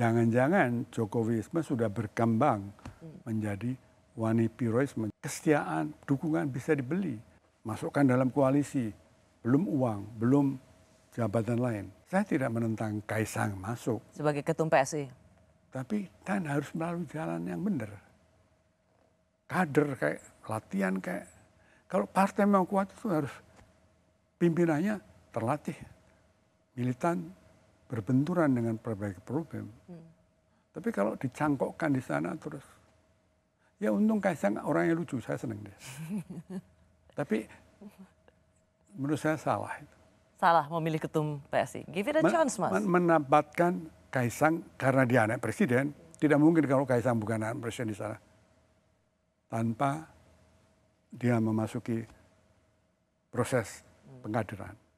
jangan-jangan Jokowiisme sudah berkembang menjadi wanipiroisme. Kesetiaan, dukungan bisa dibeli. Masukkan dalam koalisi, belum uang, belum jabatan lain. Saya tidak menentang Kaisang masuk. Sebagai ketum PSI? Tapi kan harus melalui jalan yang benar. Kader kayak latihan kayak, kalau partai memang kuat itu harus pimpinannya terlatih, militan, berbenturan dengan berbagai problem. Hmm. Tapi kalau dicangkokkan di sana terus, ya untung Kaisang orangnya lucu, saya seneng deh. Tapi menurut saya salah itu. Salah memilih ketum PSI. Give it a Men chance, Mas. Men menabatkan Kaisang karena dia anak presiden, tidak mungkin kalau Kaisang bukan anak presiden di sana. Tanpa dia memasuki proses hmm. pengadilan.